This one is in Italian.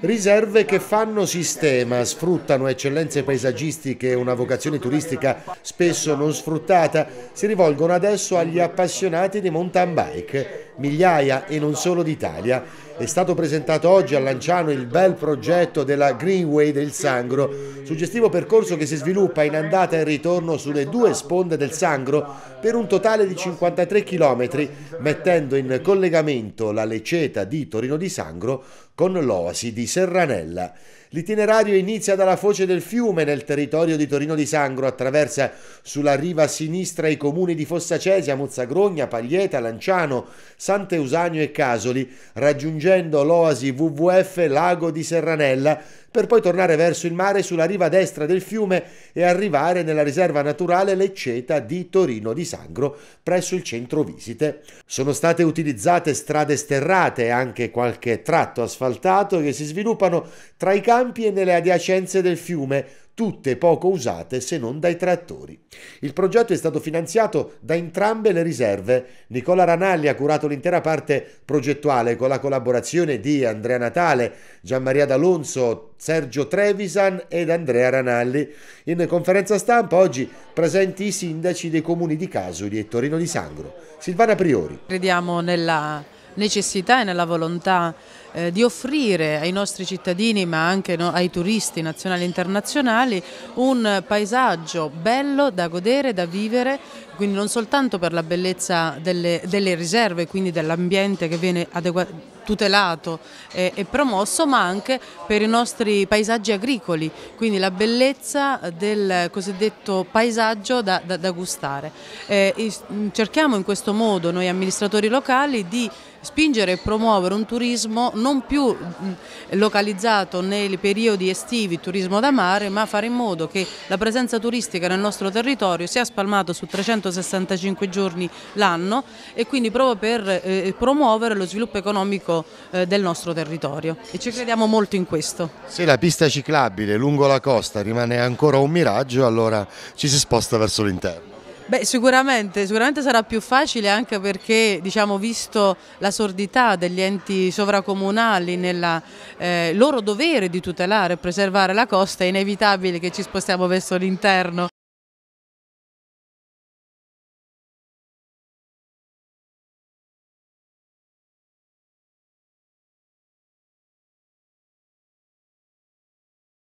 Riserve che fanno sistema, sfruttano eccellenze paesaggistiche e una vocazione turistica spesso non sfruttata, si rivolgono adesso agli appassionati di mountain bike migliaia e non solo d'Italia. È stato presentato oggi a Lanciano il bel progetto della Greenway del Sangro, suggestivo percorso che si sviluppa in andata e ritorno sulle due sponde del Sangro per un totale di 53 km, mettendo in collegamento la Leceta di Torino di Sangro con l'Oasi di Serranella. L'itinerario inizia dalla foce del fiume nel territorio di Torino di Sangro, attraversa sulla riva sinistra i comuni di Fossacesia, Mozzagrogna, Paglieta, Lanciano, San Sant'Eusanio e Casoli, raggiungendo l'oasi WWF Lago di Serranella, per poi tornare verso il mare sulla riva destra del fiume e arrivare nella riserva naturale Lecceta di Torino di Sangro, presso il centro visite. Sono state utilizzate strade sterrate e anche qualche tratto asfaltato che si sviluppano tra i campi e nelle adiacenze del fiume, tutte poco usate se non dai trattori. Il progetto è stato finanziato da entrambe le riserve. Nicola Ranalli ha curato l'intera parte progettuale con la collaborazione di Andrea Natale, Gianmaria D'Alonso, Sergio Trevisan ed Andrea Ranalli. In conferenza stampa oggi presenti i sindaci dei comuni di Casoli e Torino di Sangro. Silvana Priori. Crediamo nella necessità e nella volontà eh, di offrire ai nostri cittadini ma anche ai turisti nazionali e internazionali un paesaggio bello da godere, da vivere, quindi non soltanto per la bellezza delle, delle riserve, quindi dell'ambiente che viene tutelato e, promosso, ma anche per i nostri paesaggi agricoli, quindi la bellezza del cosiddetto paesaggio da, da, da gustare. Eh, cerchiamo in questo modo noi amministratori locali di spingere e promuovere un turismo non più mm, localizzato nei periodi estivi turismo da mare, ma fare in modo che la presenza turistica nel nostro territorio sia spalmata su 365 giorni l'anno e quindi proprio per eh, promuovere lo sviluppo economico eh, del nostro territorio e ci crediamo molto in questo. Se la pista ciclabile lungo la costa rimane ancora un miraggio allora ci si sposta verso l'interno. Beh, sicuramente, sicuramente, sarà più facile anche perché, diciamo, visto la sordità degli enti sovracomunali nel eh, loro dovere di tutelare e preservare la costa, è inevitabile che ci spostiamo verso l'interno.